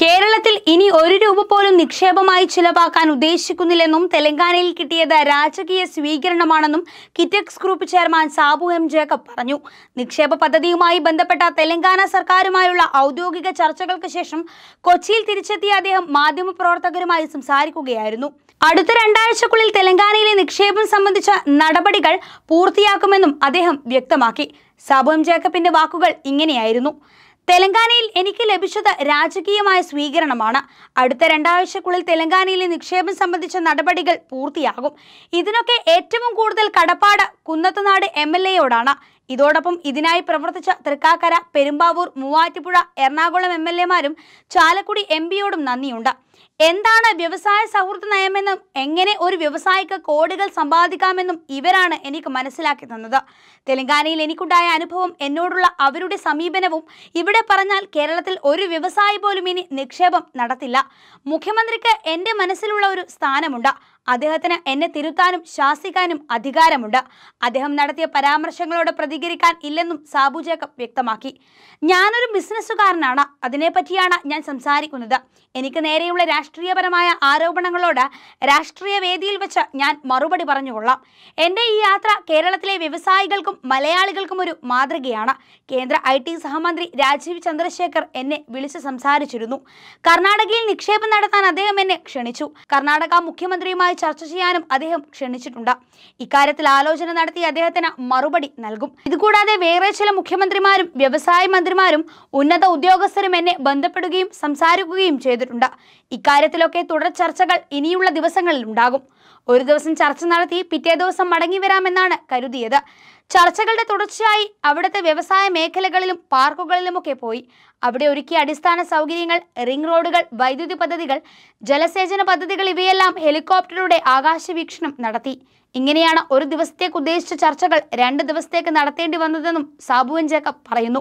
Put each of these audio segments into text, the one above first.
കേരളത്തിൽ ഇനി ഒരു രൂപ പോലും നിക്ഷേപമായി ചിലവാക്കാൻ ഉദ്ദേശിക്കുന്നില്ലെന്നും തെലങ്കാനയിൽ കിട്ടിയത് രാജകീയ സ്വീകരണമാണെന്നും Kitex group chairman Sabu M Jacob പറഞ്ഞു നിക്ഷേപ പദ്ധതിയുമായി ബന്ധപ്പെട്ട തെലങ്കാന സർക്കാരുമായുള്ള ഔദ്യോഗിക ചർച്ചകൾക്ക് ശേഷം കൊച്ചിയിൽ തിരിച്ചെത്തിയ അദ്ദേഹം മാധ്യമപ്രവർത്തകരുമായി സംസാരിക്കുകയായിരുന്നു അടുത്ത രണ്ടാഴ്ചക്കുള്ളിൽ തെലങ്കാനയിലെ നിക്ഷേപം സംബന്ധിച്ച നടപടികൾ പൂർത്തിയാക്കുമെന്നും അദ്ദേഹം വ്യക്തമാക്കി സാബു എം ജേക്കബിന്റെ വാക്കുകൾ ഇങ്ങനെയായിരുന്നു തെലങ്കാനയിൽ എനിക്ക് ലഭിച്ചത് രാജകീയമായ സ്വീകരണമാണ് അടുത്ത രണ്ടാഴ്ചക്കുള്ളിൽ തെലങ്കാനയിലെ നിക്ഷേപം സംബന്ധിച്ച നടപടികൾ പൂർത്തിയാകും ഇതിനൊക്കെ ഏറ്റവും കൂടുതൽ കടപ്പാട് കുന്നത്തനാട് എം എൽ എയോടാണ് ഇതോടൊപ്പം ഇതിനായി പ്രവർത്തിച്ച തൃക്കാക്കര പെരുമ്പാവൂർ മൂവാറ്റുപുഴ എറണാകുളം എം എൽ എമാരും ചാലക്കുടി എം പിയോടും നന്ദിയുണ്ട് എന്താണ് വ്യവസായ സൗഹൃദ നയമെന്നും എങ്ങനെ ഒരു വ്യവസായിക്ക് കോടികൾ സമ്പാദിക്കാമെന്നും ഇവരാണ് എനിക്ക് മനസ്സിലാക്കി തന്നത് തെലങ്കാനയിൽ എനിക്കുണ്ടായ അനുഭവം എന്നോടുള്ള അവരുടെ സമീപനവും ഇവിടെ പറഞ്ഞാൽ കേരളത്തിൽ ഒരു വ്യവസായി പോലും ഇനി നിക്ഷേപം നടത്തില്ല മുഖ്യമന്ത്രിക്ക് എൻ്റെ മനസ്സിലുള്ള ഒരു സ്ഥാനമുണ്ട് അദ്ദേഹത്തിന് എന്നെ തിരുത്താനും ശാസിക്കാനും അധികാരമുണ്ട് അദ്ദേഹം നടത്തിയ പരാമർശങ്ങളോട് പ്രതികരിക്കാൻ ഇല്ലെന്നും സാബു ജേക്കബ് വ്യക്തമാക്കി ഞാനൊരു ബിസിനസ്സുകാരനാണ് അതിനെപ്പറ്റിയാണ് ഞാൻ സംസാരിക്കുന്നത് എനിക്ക് നേരെയുള്ള രാഷ്ട്രീയപരമായ ആരോപണങ്ങളോട് രാഷ്ട്രീയ വേദിയിൽ വെച്ച് ഞാൻ മറുപടി പറഞ്ഞുകൊള്ളാം എൻ്റെ ഈ യാത്ര കേരളത്തിലെ വ്യവസായികൾക്കും മലയാളികൾക്കും ഒരു മാതൃകയാണ് കേന്ദ്ര ഐ ടി സഹമന്ത്രി രാജീവ് ചന്ദ്രശേഖർ എന്നെ വിളിച്ച് സംസാരിച്ചിരുന്നു കർണാടകയിൽ നിക്ഷേപം നടത്താൻ അദ്ദേഹം എന്നെ ക്ഷണിച്ചു കർണാടക മുഖ്യമന്ത്രിയുമായി വിശദമായി ചർച്ച ചെയ്യാനും അദ്ദേഹം ക്ഷണിച്ചിട്ടുണ്ട് ഇക്കാര്യത്തിൽ ആലോചന നടത്തി അദ്ദേഹത്തിന് മറുപടി നൽകും ഇതുകൂടാതെ വേറെ ചില മുഖ്യമന്ത്രിമാരും വ്യവസായ മന്ത്രിമാരും ഉന്നത ഉദ്യോഗസ്ഥരും എന്നെ ബന്ധപ്പെടുകയും സംസാരിക്കുകയും ചെയ്തിട്ടുണ്ട് ഇക്കാര്യത്തിലൊക്കെ തുടർ ചർച്ചകൾ ഇനിയുള്ള ദിവസങ്ങളിൽ ഉണ്ടാകും ഒരു ദിവസം ചർച്ച നടത്തി പിറ്റേ ദിവസം മടങ്ങി വരാമെന്നാണ് കരുതിയത് ചർച്ചകളുടെ തുടർച്ചയായി അവിടുത്തെ വ്യവസായ മേഖലകളിലും പാർക്കുകളിലുമൊക്കെ പോയി അവിടെ ഒരുക്കിയ അടിസ്ഥാന സൗകര്യങ്ങൾ റിംഗ് റോഡുകൾ വൈദ്യുതി പദ്ധതികൾ ജലസേചന പദ്ധതികൾ ഇവയെല്ലാം ഹെലികോപ്റ്ററുടെ ആകാശവീക്ഷണം നടത്തി ഇങ്ങനെയാണ് ഒരു ദിവസത്തേക്ക് ഉദ്ദേശിച്ച ചർച്ചകൾ രണ്ട് ദിവസത്തേക്ക് നടത്തേണ്ടി വന്നതെന്നും സാബുവൻ ജേക്കബ് പറയുന്നു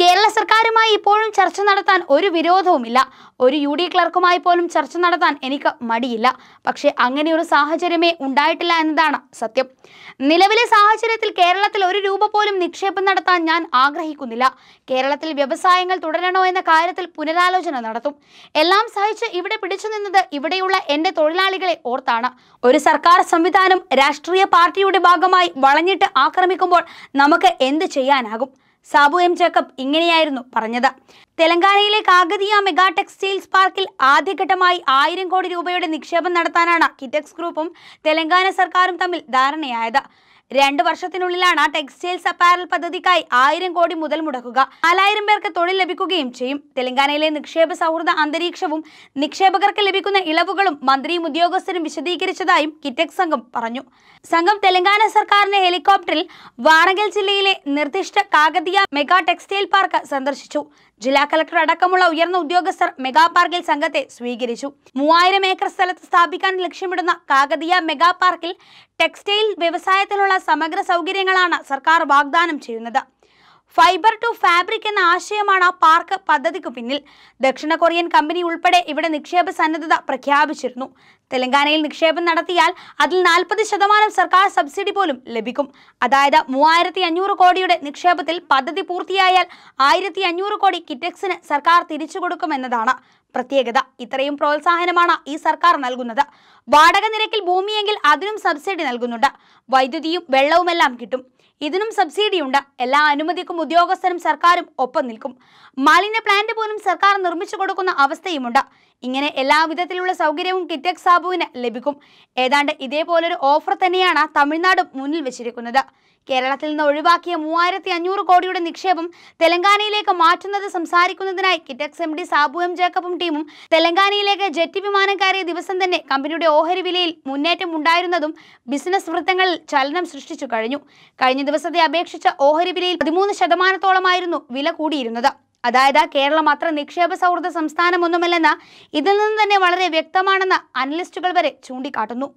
കേരള സർക്കാരുമായി ഇപ്പോഴും ചർച്ച നടത്താൻ ഒരു വിരോധവുമില്ല ഒരു യു ഡി ക്ലർക്കുമായി പോലും ചർച്ച നടത്താൻ എനിക്ക് മടിയില്ല പക്ഷേ അങ്ങനെ ഒരു സാഹചര്യമേ ഉണ്ടായിട്ടില്ല എന്നതാണ് സത്യം നിലവിലെ സാഹചര്യത്തിൽ കേരളത്തിൽ ഒരു രൂപ പോലും നിക്ഷേപം നടത്താൻ ഞാൻ ആഗ്രഹിക്കുന്നില്ല കേരളത്തിൽ വ്യവസായങ്ങൾ തുടരണോ എന്ന കാര്യത്തിൽ പുനരാലോചന നടത്തും എല്ലാം സഹിച്ച് ഇവിടെ പിടിച്ചു നിന്നത് ഇവിടെയുള്ള എൻ്റെ തൊഴിലാളികളെ ഓർത്താണ് ഒരു സർക്കാർ സംവിധാനം രാഷ്ട്രീയ പാർട്ടിയുടെ ഭാഗമായി വളഞ്ഞിട്ട് ആക്രമിക്കുമ്പോൾ നമുക്ക് എന്ത് ചെയ്യാനാകും സാബു എം ജേക്കബ് ഇങ്ങനെയായിരുന്നു പറഞ്ഞത് തെലങ്കാനയിലെ കാഗതിയ മെഗാ ടെക്സ്റ്റൈൽസ് പാർക്കിൽ ആദ്യഘട്ടമായി ആയിരം കോടി രൂപയുടെ നിക്ഷേപം നടത്താനാണ് കിറ്റക്സ് ഗ്രൂപ്പും തെലങ്കാന സർക്കാരും തമ്മിൽ ധാരണയായത് രണ്ട് വർഷത്തിനുള്ളിലാണ് ടെക്സ്റ്റൈൽസ് അപ്പാരൽ പദ്ധതിക്കായി ആയിരം കോടി മുതൽ മുടക്കുക നാലായിരം പേർക്ക് തൊഴിൽ ലഭിക്കുകയും ചെയ്യും തെലങ്കാനയിലെ നിക്ഷേപ സൗഹൃദ അന്തരീക്ഷവും നിക്ഷേപകർക്ക് ലഭിക്കുന്ന ഇളവുകളും മന്ത്രിയും ഉദ്യോഗസ്ഥരും വിശദീകരിച്ചതായും കിറ്റക് സംഘം പറഞ്ഞു സംഘം തെലങ്കാന സർക്കാരിന്റെ ഹെലികോപ്റ്ററിൽ വാണകൽ ജില്ലയിലെ നിർദ്ദിഷ്ട കാകതീയ മെഗാ ടെക്സ്റ്റൈൽ പാർക്ക് സന്ദർശിച്ചു ജില്ലാ കളക്ടർ അടക്കമുള്ള ഉയർന്ന ഉദ്യോഗസ്ഥർ മെഗാ പാർക്കിൽ സംഘത്തെ സ്വീകരിച്ചു മൂവായിരം ഏക്കർ സ്ഥലത്ത് സ്ഥാപിക്കാൻ ലക്ഷ്യമിടുന്ന കാകതീയ മെഗാ പാർക്കിൽ ടെക്സ്റ്റൈൽ വ്യവസായത്തിലുള്ള സമഗ്ര സൗകര്യങ്ങളാണ് സർക്കാർ വാഗ്ദാനം ചെയ്യുന്നത് ഫൈബർ ടു ഫാബ്രിക് എന്ന ആശയമാണ് ആ പാർക്ക് പദ്ധതിക്ക് പിന്നിൽ ദക്ഷിണ കൊറിയൻ കമ്പനി ഉൾപ്പെടെ ഇവിടെ നിക്ഷേപ സന്നദ്ധത പ്രഖ്യാപിച്ചിരുന്നു തെലങ്കാനയിൽ നിക്ഷേപം നടത്തിയാൽ അതിൽ നാൽപ്പത് ശതമാനം സർക്കാർ സബ്സിഡി പോലും ലഭിക്കും അതായത് മൂവായിരത്തി അഞ്ഞൂറ് കോടിയുടെ നിക്ഷേപത്തിൽ പദ്ധതി പൂർത്തിയായാൽ ആയിരത്തി അഞ്ഞൂറ് കോടി കിറ്റക്സിന് സർക്കാർ തിരിച്ചു കൊടുക്കുമെന്നതാണ് പ്രത്യേകത ഇത്രയും പ്രോത്സാഹനമാണ് ഈ സർക്കാർ നൽകുന്നത് വാടക നിരക്കിൽ ഭൂമിയെങ്കിൽ അതിനും സബ്സിഡി നൽകുന്നുണ്ട് വൈദ്യുതിയും വെള്ളവുമെല്ലാം കിട്ടും ഇതിനും സബ്സിഡിയുണ്ട് എല്ലാ അനുമതിക്കും ഉദ്യോഗസ്ഥരും സർക്കാരും ഒപ്പം നിൽക്കും മാലിന്യ പ്ലാന്റ് പോലും സർക്കാർ നിർമ്മിച്ചു കൊടുക്കുന്ന അവസ്ഥയുമുണ്ട് ഇങ്ങനെ എല്ലാവിധത്തിലുള്ള സൗകര്യവും കിറ്റക് സാബുവിന് ലഭിക്കും ഏതാണ്ട് ഇതേപോലൊരു ഓഫർ തന്നെയാണ് തമിഴ്നാട് മുന്നിൽ വെച്ചിരിക്കുന്നത് കേരളത്തിൽ നിന്ന് ഒഴിവാക്കിയ മൂവായിരത്തി അഞ്ഞൂറ് കോടിയുടെ നിക്ഷേപം തെലങ്കാനയിലേക്ക് മാറ്റുന്നത് സംസാരിക്കുന്നതിനായി Kitex M D Sabu M ജേക്കബും ടീമും തെലങ്കാനയിലേക്ക് ജെറ്റ് വിമാനം കയറിയ ദിവസം തന്നെ കമ്പനിയുടെ ഓഹരി വിലയിൽ മുന്നേറ്റം ഉണ്ടായിരുന്നതും ബിസിനസ് വൃത്തങ്ങളിൽ ചലനം സൃഷ്ടിച്ചു കഴിഞ്ഞു കഴിഞ്ഞ ദിവസത്തെ അപേക്ഷിച്ച ഓഹരി വിലയിൽ പതിമൂന്ന് ശതമാനത്തോളമായിരുന്നു വില കൂടിയിരുന്നത് അതായത് കേരളം അത്ര നിക്ഷേപ സൗഹൃദ സംസ്ഥാനമൊന്നുമല്ലെന്ന് ഇതിൽ നിന്ന് തന്നെ വളരെ വ്യക്തമാണെന്ന് അനലിസ്റ്റുകൾ വരെ ചൂണ്ടിക്കാട്ടുന്നു